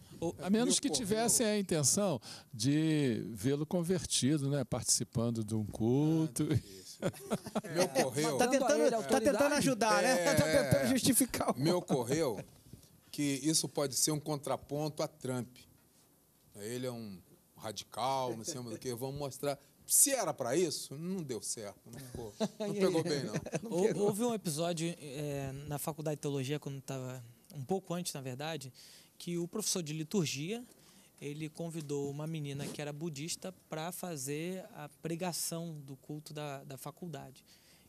a menos que tivessem a intenção de vê-lo convertido, né? participando de um culto. É, me ocorreu. Está tentando, tá tentando tá ajudar, né? Está é. [LAUGHS] tentando justificar. O... Me ocorreu que isso pode ser um contraponto a Trump. Ele é um radical, não sei mais o que, vamos mostrar. Se era para isso, não deu certo, não, ficou, não pegou bem, não. [LAUGHS] não Houve um episódio é, na faculdade de teologia, quando estava um pouco antes, na verdade, que o professor de liturgia ele convidou uma menina que era budista para fazer a pregação do culto da, da faculdade.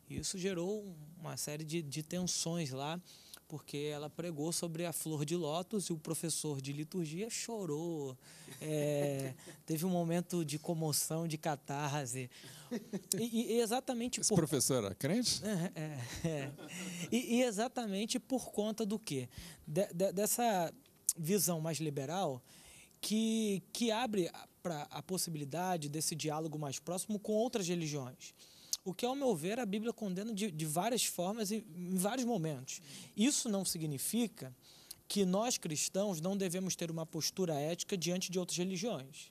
isso gerou uma série de, de tensões lá porque ela pregou sobre a flor de lótus e o professor de liturgia chorou. É, [LAUGHS] teve um momento de comoção, de catarse. E, e exatamente Esse por... professor era crente? É, é, é, e, e, exatamente por conta do quê? De, de, dessa visão mais liberal que, que abre para a possibilidade desse diálogo mais próximo com outras religiões. O que, ao meu ver, a Bíblia condena de, de várias formas e em vários momentos. Isso não significa que nós cristãos não devemos ter uma postura ética diante de outras religiões.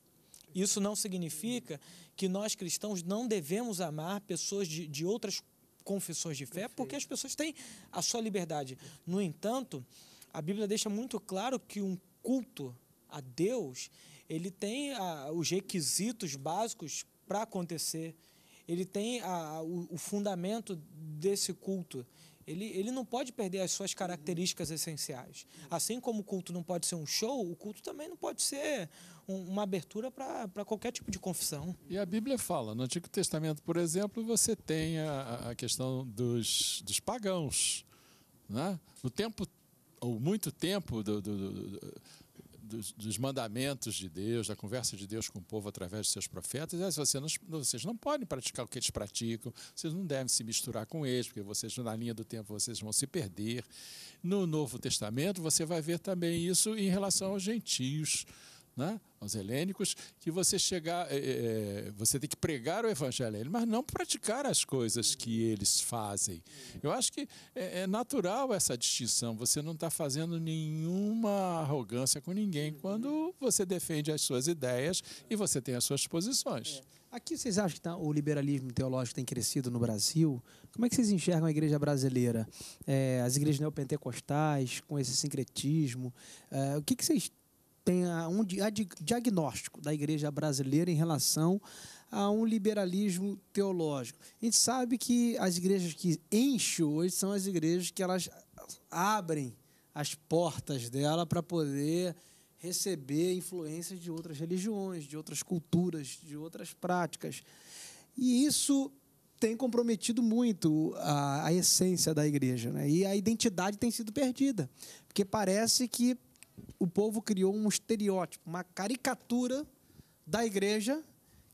Isso não significa que nós cristãos não devemos amar pessoas de, de outras confissões de fé, Perfeito. porque as pessoas têm a sua liberdade. No entanto, a Bíblia deixa muito claro que um culto a Deus, ele tem a, ah, os requisitos básicos para acontecer ele tem a, a, o, o fundamento desse culto. Ele, ele não pode perder as suas características essenciais. Assim como o culto não pode ser um show, o culto também não pode ser um, uma abertura para qualquer tipo de confissão. E a Bíblia fala, no Antigo Testamento, por exemplo, você tem a, a questão dos, dos pagãos. Né? No tempo, ou muito tempo do, do, do, do dos, dos, mandamentos de Deus, da conversa de Deus com o povo através de seus profetas, é, não, vocês não podem praticar o que eles praticam, vocês não devem se misturar com eles, porque vocês, na linha do tempo, vocês vão se perder. No Novo Testamento, você vai ver também isso em relação aos gentios né? aos helênicos, que você chegar, é, eh, eh, eh, você tem que pregar o evangelho, mas não praticar as coisas que eles fazem. Eu acho que é, é natural essa distinção. Você não está fazendo nenhuma arrogância com ninguém uhum. quando você defende as suas ideias e você tem as suas posições. É. Aqui vocês acham que tá, o liberalismo teológico tem crescido no Brasil? Como é que vocês enxergam a igreja brasileira? É, as igrejas neopentecostais, com esse sincretismo? É, o que, que vocês tem um diagnóstico da igreja brasileira em relação a um liberalismo teológico. A gente sabe que as igrejas que enchem hoje são as igrejas que elas abrem as portas dela para poder receber influências de outras religiões, de outras culturas, de outras práticas. E isso tem comprometido muito a, a essência da igreja, né? e a identidade tem sido perdida, porque parece que o povo criou um estereótipo, uma caricatura da igreja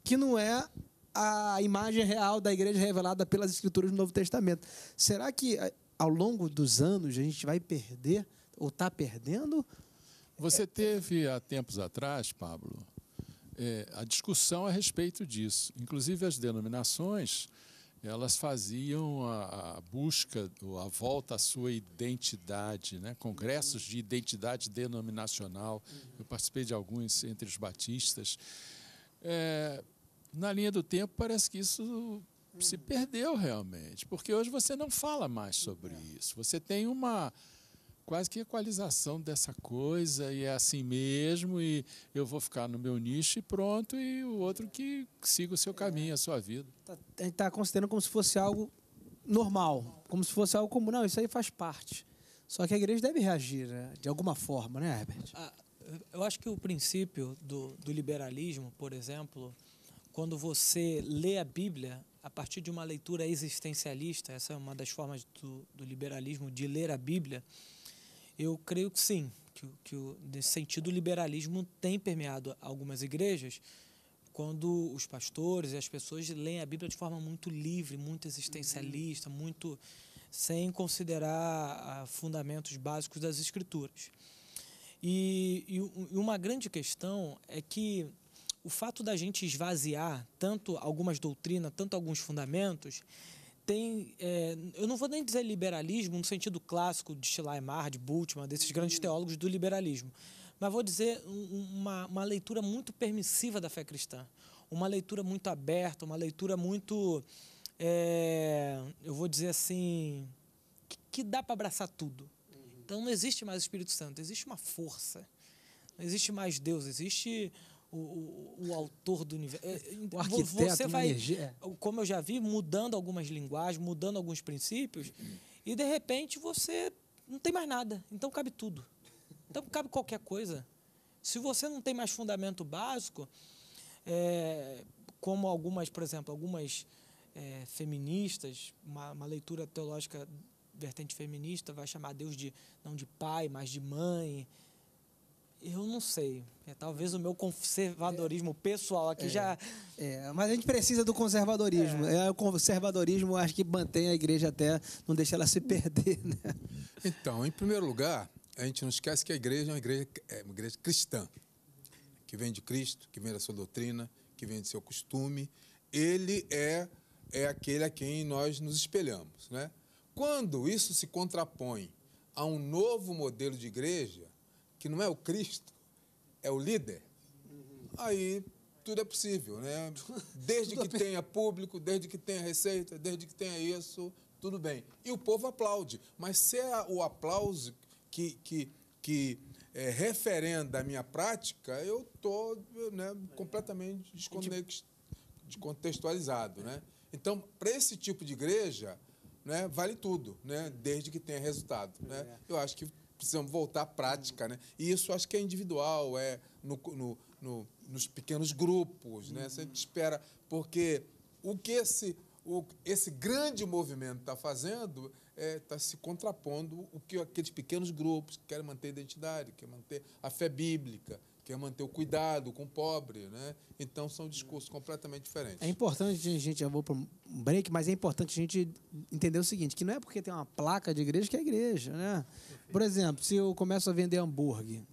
que não é a imagem real da igreja revelada pelas escrituras do Novo Testamento. Será que eh, ao longo dos anos a gente vai perder ou está perdendo? Você teve há tempos atrás, Pablo, é, a discussão a respeito disso. Inclusive as denominações elas faziam a, a, busca, a volta à sua identidade, né? congressos de identidade denominacional. Uhum. Eu participei de alguns entre os batistas. É, na linha do tempo, parece que isso se uhum. perdeu realmente, porque hoje você não fala mais sobre é. isso. Você tem uma quase que equalização dessa coisa e é assim mesmo e eu vou ficar no meu nicho e pronto e o outro que siga o seu caminho, a sua vida. Tá, a gente está considerando como se fosse algo normal, como se fosse algo comum. Não, isso aí faz parte. Só que a igreja deve reagir né? de alguma forma, né, Herbert? Ah, eu acho que o princípio do, do liberalismo, por exemplo, quando você lê a Bíblia a partir de uma leitura existencialista, essa é uma das formas do, do liberalismo de ler a Bíblia, eu creio que sim, que, que nesse sentido o liberalismo tem permeado algumas igrejas quando os pastores e as pessoas leem a Bíblia de forma muito livre, muito existencialista, uhum. muito sem considerar ah, fundamentos básicos das escrituras. E, e, uma grande questão é que o fato da gente esvaziar tanto algumas doutrinas, tanto alguns fundamentos, tem, é, eu não vou nem dizer liberalismo no sentido clássico de Schleiermacher, de Bultmann, desses grandes uhum. teólogos do liberalismo, mas vou dizer uma, uma leitura muito permissiva da fé cristã, uma leitura muito aberta, uma leitura muito, é, eu vou dizer assim, que, que dá para abraçar tudo. Uhum. Então não existe mais Espírito Santo, existe uma força, não existe mais Deus, existe o, o, autor do universo. É, é, o arquiteto, você vai, é. como eu já vi, mudando algumas linguagens, mudando alguns princípios, e de repente você não tem mais nada. Então cabe tudo. Então cabe qualquer coisa. Se você não tem mais fundamento básico, é, como algumas, por exemplo, algumas é, feministas, uma, uma leitura teológica vertente feminista vai chamar Deus de não de pai, mas de mãe. Eu não sei. É, talvez o meu conservadorismo é, pessoal aqui é, já. É, mas a gente precisa do conservadorismo. É. é o conservadorismo acho que mantém a igreja até, não deixa ela se perder. Né? Então, em primeiro lugar, a gente não esquece que a igreja é uma igreja, é uma igreja cristã, que vem de Cristo, que vem da sua doutrina, que vem do seu costume. Ele é, é aquele a quem nós nos espelhamos. Né? Quando isso se contrapõe a um novo modelo de igreja, que não é o Cristo, é o líder, aí tudo é possível, né? [LAUGHS] Desde que é tenha público, desde que tenha receita, desde que tenha isso, tudo bem. E o povo aplaude. Mas se é o aplauso que, que, que é, referenda a minha prática, eu estou né, completamente é, tipo, descontextualizado. Né? Então, para esse tipo de igreja, né, vale tudo, né? desde que tenha resultado. Né? É. Eu acho que precisamos voltar à prática, né? E isso acho que é individual, é no, no, no nos pequenos grupos, né? Você uhum. espera, porque o que esse, o, esse grande movimento está fazendo está é, tá se contrapondo o que aqueles pequenos grupos que querem manter a identidade, querem manter a fé bíblica, quer manter o cuidado com o pobre, né? Então são discursos completamente diferentes. É importante a gente, já vou para um break, mas é importante a gente entender o seguinte, que não é porque tem uma placa de igreja que é igreja, né? Por exemplo, se eu começo a vender hambúrguer,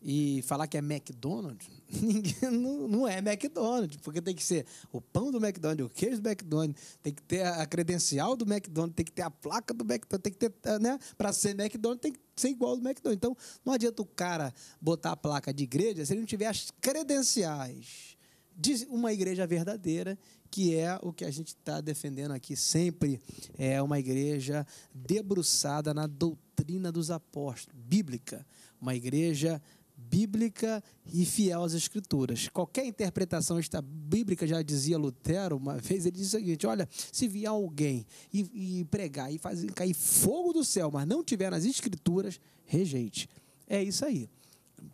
e falar que é McDonald's, [LAUGHS] ninguém, não, não, é McDonald's, porque tem que ser o pão do McDonald's, o queijo do McDonald's, tem que ter a credencial do McDonald's, tem que ter a placa do McDonald's, tem que ter, eh, né? Para ser McDonald's tem que ser igual ao do McDonald's. Então, não adianta o cara botar a placa de igreja se ele não tiver as credenciais de uma igreja verdadeira, que é o que a gente está defendendo aqui sempre, é uma igreja debruçada na doutrina dos apóstolos, bíblica, uma igreja bíblica e fiel às escrituras. Qualquer interpretação está bíblica, já dizia Lutero uma [LAUGHS] vez, ele disse o seguinte: olha, se vier alguém e, e pregar e fazer cair fogo do céu, mas não tiver nas escrituras, rejeite. É isso aí.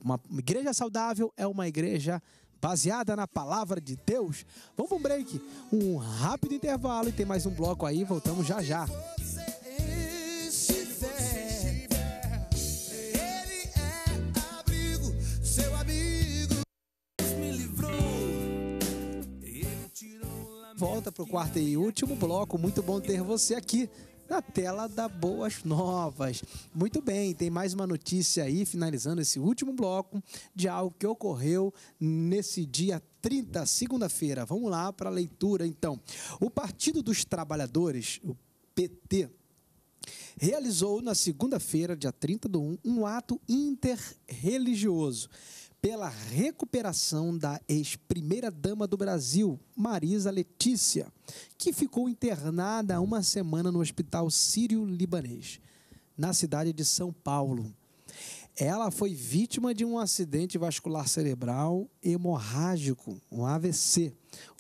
Uma igreja saudável é uma igreja baseada na palavra de Deus. Vamos para um break, um rápido intervalo e tem mais um bloco aí, voltamos já já. volta para o quarto e último bloco. Muito bom ter você aqui na tela da Boas Novas. Muito bem, tem mais uma notícia aí, finalizando esse último bloco de algo que ocorreu nesse dia 30, segunda-feira. Vamos lá para a leitura, então. O Partido dos Trabalhadores, o PT, realizou na segunda-feira, dia 30 do 1, um ato interreligioso pela recuperação da ex-primeira-dama do Brasil, Marisa Letícia, que ficou internada uma semana no Hospital Sírio-Libanês, na cidade de São Paulo. Ela foi vítima de um acidente vascular cerebral hemorrágico, um AVC.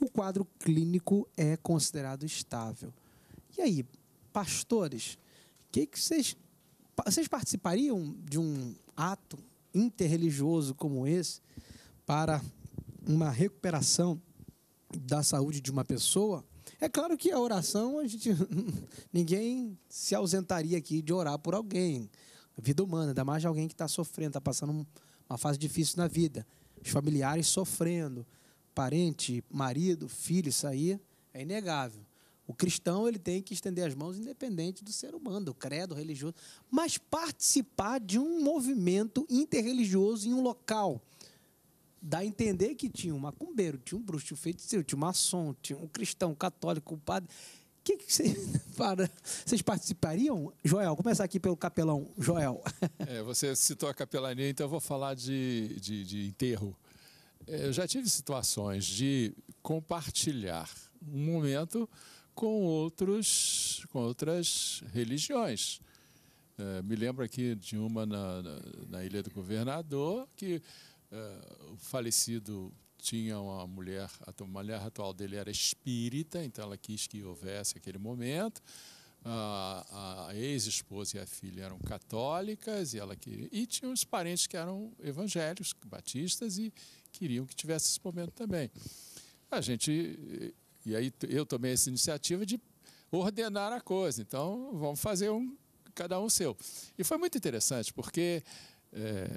O quadro clínico é considerado estável. E aí, pastores, que que vocês vocês participariam de um ato interreligioso como esse para uma recuperação da saúde de uma pessoa, é claro que a oração a gente [LAUGHS] ninguém se ausentaria aqui de orar por alguém, a vida humana, ainda mais alguém que está sofrendo, está passando uma fase difícil na vida, os familiares sofrendo, parente, marido, filho, isso aí é inegável. O cristão ele tem que estender as mãos independente do ser humano, do credo religioso, mas participar de um movimento interreligioso em um local. Dá a entender que tinha um macumbeiro, tinha um bruxo, tinha um feiticeiro, tinha um maçom, tinha um cristão, um católico, um padre. O que, que vocês, [LAUGHS] para, vocês participariam? Joel, começar aqui pelo capelão. Joel. [LAUGHS] É, você citou a capelania, então eu vou falar de, de, de enterro. É, eu já tive situações de compartilhar um momento com, outros, com outras religiões. É, me lembro aqui de uma na, na, na Ilha do Governador, que é, o falecido tinha uma mulher, a mulher atual dele era espírita, então ela quis que houvesse aquele momento. A, a ex-esposa e a filha eram católicas e ela queria, e tinha uns parentes que eram evangélicos, batistas e queriam que tivesse esse momento também. A gente e aí eu tomei essa iniciativa de ordenar a coisa. Então, vamos fazer um, cada um seu. E foi muito interessante, porque é,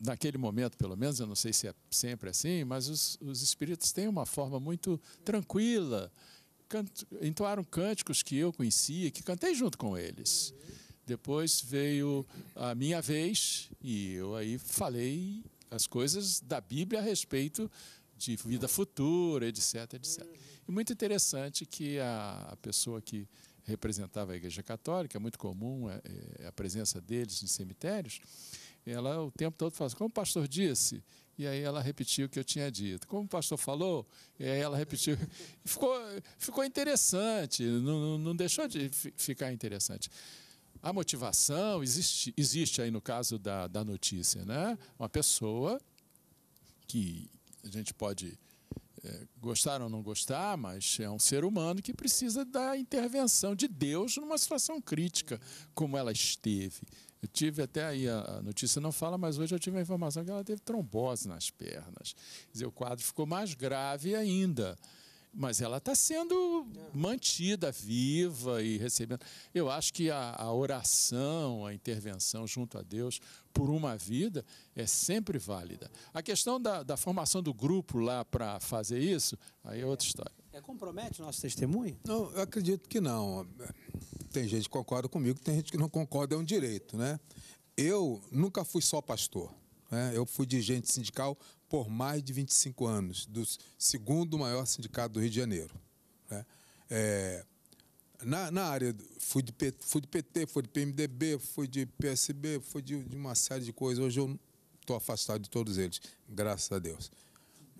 naquele momento, pelo menos, eu não sei se é sempre assim, mas os, os espíritos têm uma forma muito tranquila. Canto, entoaram cânticos que eu conhecia, que cantei junto com eles. Depois veio a minha vez e eu aí falei as coisas da Bíblia a respeito de vida futura, etc, etc. E muito interessante que a, a pessoa que representava a Igreja Católica, é muito comum a, é, é, a presença deles em cemitérios, ela o tempo todo fala, assim, como o pastor disse, e aí ela repetiu o que eu tinha dito. Como o pastor falou, e aí ela repetiu. Ficou, ficou interessante, não, não deixou de ficar interessante. A motivação existe, existe aí no caso da, da notícia, né? Uma pessoa que a gente pode é, gostar ou não gostar, mas é um ser humano que precisa da intervenção de Deus numa situação crítica como ela esteve. Eu tive até aí, a notícia não fala, mas hoje eu tive a informação que ela teve trombose nas pernas. Quer dizer, o quadro ficou mais grave ainda mas ela está sendo é. mantida viva e recebendo. Eu acho que a, a, oração, a intervenção junto a Deus por uma vida é sempre válida. A questão da, da formação do grupo lá para fazer isso, aí é outra história. É, é compromete o nosso testemunho? Não, eu acredito que não. Tem gente que concorda comigo, tem gente que não concorda, é um direito, né? Eu nunca fui só pastor. Né? Eu fui dirigente sindical por mais de 25 anos, do segundo maior sindicato do Rio de Janeiro. Né? É, na, na, área, fui de, fui de PT, fui de PMDB, fui de PSB, fui de, de uma série de coisas. Hoje eu estou afastado de todos eles, graças a Deus.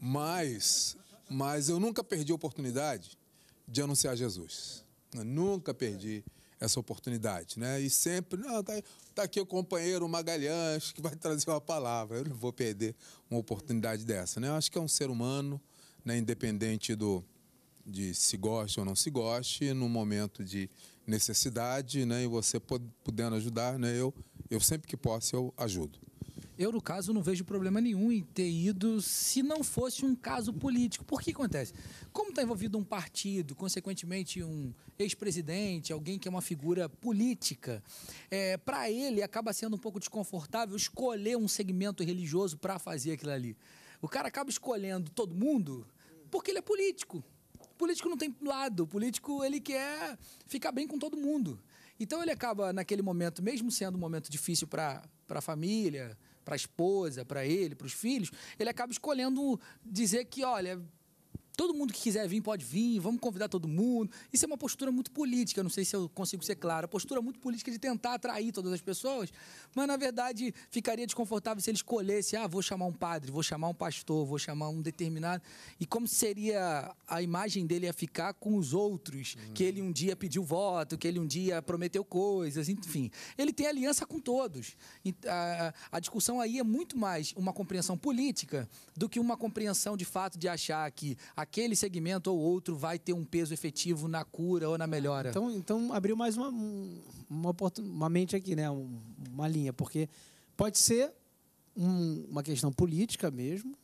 Mas, mas eu nunca perdi a oportunidade de anunciar Jesus. Eu nunca perdi essa oportunidade, né? E sempre, não, tá, tá aqui o companheiro Magalhães que vai trazer uma palavra, eu não vou perder uma oportunidade dessa, né? Eu acho que é um ser humano, né, independente do de se goste ou não se goste, no momento de necessidade, né, e você podendo ajudar, né, eu eu sempre que posso eu ajudo. Eu, no caso, não vejo problema nenhum em ter ido se não fosse um caso político. Por que acontece? Como está envolvido um partido, consequentemente um ex-presidente, alguém que é uma figura política, é, para ele acaba sendo um pouco desconfortável escolher um segmento religioso para fazer aquilo ali. O cara acaba escolhendo todo mundo porque ele é político. O político não tem lado, o político ele quer ficar bem com todo mundo. Então ele acaba naquele momento, mesmo sendo um momento difícil para a família, para a esposa, para ele, para os filhos, ele acaba escolhendo dizer que, olha, Todo mundo que quiser vir pode vir, vamos convidar todo mundo. Isso é uma postura muito política, não sei se eu consigo ser claro. A postura muito política de tentar atrair todas as pessoas, mas na verdade ficaria desconfortável se ele escolhesse: ah, vou chamar um padre, vou chamar um pastor, vou chamar um determinado. E como seria a imagem dele a ficar com os outros, que ele um dia pediu voto, que ele um dia prometeu coisas, enfim. Ele tem aliança com todos. A, a discussão aí é muito mais uma compreensão política do que uma compreensão de fato de achar que a aquele segmento ou outro vai ter um peso efetivo na cura ou na melhora. Então, então abriu mais uma, uma, uma mente aqui, né? uma linha, porque pode ser um, uma questão política mesmo,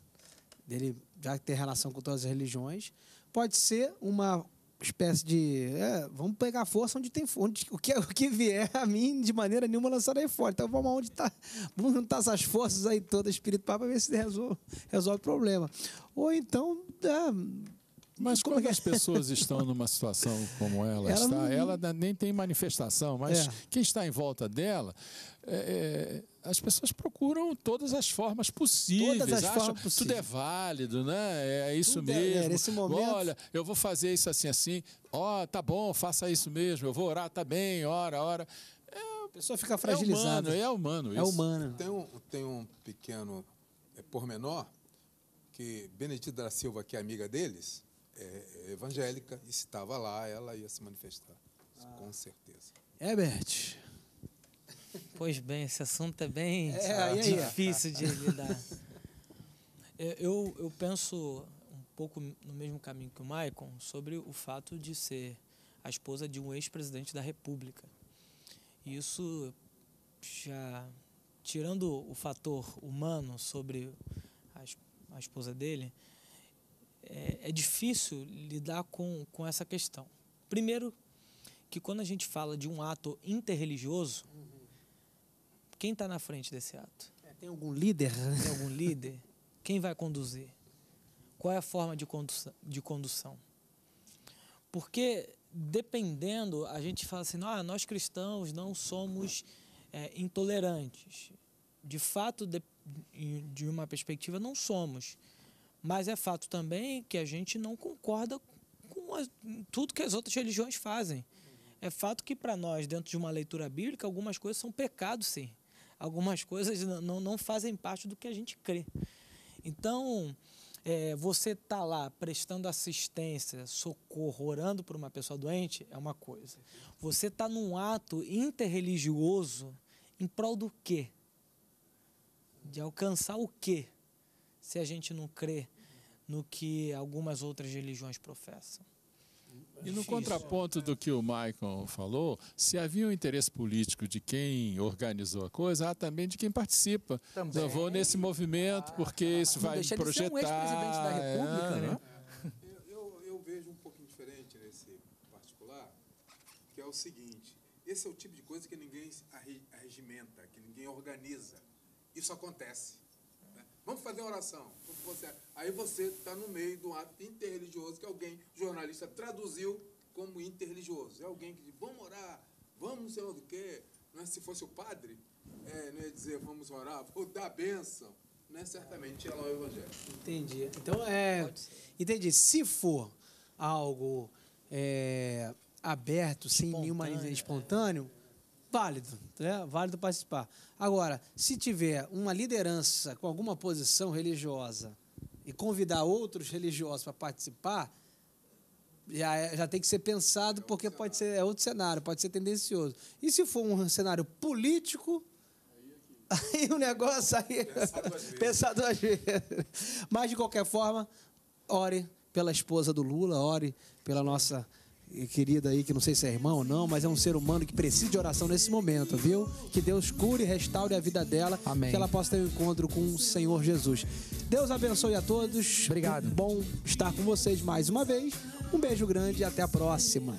dele já ter relação com todas as religiões, pode ser uma espécie de é, vamos pegar força onde tem onde, o que é, o que vier a mim de maneira nenhuma lançarei fora então vamos onde está vamos juntar essas forças aí todas espírito para ver se resolve, resolve o problema ou então é, mas é quando as é? pessoas estão numa situação como ela, ela está, não... ela nem tem manifestação, mas é. quem está em volta dela é, as pessoas procuram todas as formas possíveis. Todas as acham, formas possíveis. Tudo é válido, né? É, é isso tudo é, mesmo. É, nesse momento... Olha, eu vou fazer isso assim, assim. Ó, oh, tá bom, faça isso mesmo. Eu vou orar, tá bem, ora, ora. É, a é pessoa fica fragilizada. É humano, é humano isso. É humano. Tem um, tem um pequeno é, pormenor que Benedito da Silva, que é amiga deles, é, evangélica, estava lá, ela ia se manifestar. Ah. Com certeza. Herbert. Pois bem, esse assunto é bem é, difícil de lidar. Eu, eu penso um pouco no mesmo caminho que o Maicon sobre o fato de ser a esposa de um ex-presidente da República. E isso já tirando o fator humano sobre a, esposa dele, é, é difícil lidar com, com essa questão. Primeiro, que quando a gente fala de um ato interreligioso, quem está na frente desse ato? É, tem algum líder? Tem algum líder? Quem vai conduzir? Qual é a forma de condução? De condução? Porque dependendo, a gente fala assim, ah, nós cristãos não somos é, intolerantes. De fato, de, de uma perspectiva, não somos. Mas é fato também que a gente não concorda com as, tudo que as outras religiões fazem. É fato que para nós, dentro de uma leitura bíblica, algumas coisas são pecado, sim algumas coisas não, não fazem parte do que a gente crê. Então, é, você tá lá prestando assistência, socorro, orando por uma pessoa doente, é uma coisa. Você tá num ato interreligioso em prol do quê? De alcançar o quê? Se a gente não crê no que algumas outras religiões professam. E no contraponto do que o Michael falou, se havia um interesse político de quem organizou a coisa, há também de quem participa. Também. Eu vou nesse movimento porque ah. isso vai deixa projetar. De ser um ex-presidente da República, é, né? Eu, eu vejo um pouquinho diferente nesse particular, que é o seguinte: esse é o tipo de coisa que ninguém arregimenta, que ninguém organiza. Isso acontece. Vamos fazer uma oração. Você, é. aí você está no meio do ato interreligioso que alguém, jornalista, traduziu como interreligioso. É alguém que diz, vamos orar, vamos não sei o que. Não é se fosse o padre, é, não ia dizer, vamos orar, vou dar a bênção. Não é certamente ela é o evangelho. Entendi. Então, é... Entendi. Se for algo é, aberto, sem nenhuma... É espontâneo válido, né? válido participar. Agora, se tiver uma liderança com alguma posição religiosa e convidar outros religiosos para participar, já, é, já tem que ser pensado, é porque pode ser é outro cenário, pode ser tendencioso. E se for um cenário político, [LAUGHS] aí, o negócio aí é pensado duas vezes. Mas, de qualquer forma, ore pela esposa do Lula, ore pela nossa querida aí, que não sei se é irmão ou não, mas é um ser humano que precisa de oração nesse momento, viu? Que Deus cure e restaure a vida dela. Amém. Que ela possa ter um encontro com o Senhor Jesus. Deus abençoe a todos. Obrigado. bom estar com vocês mais uma vez. Um beijo grande e até a próxima.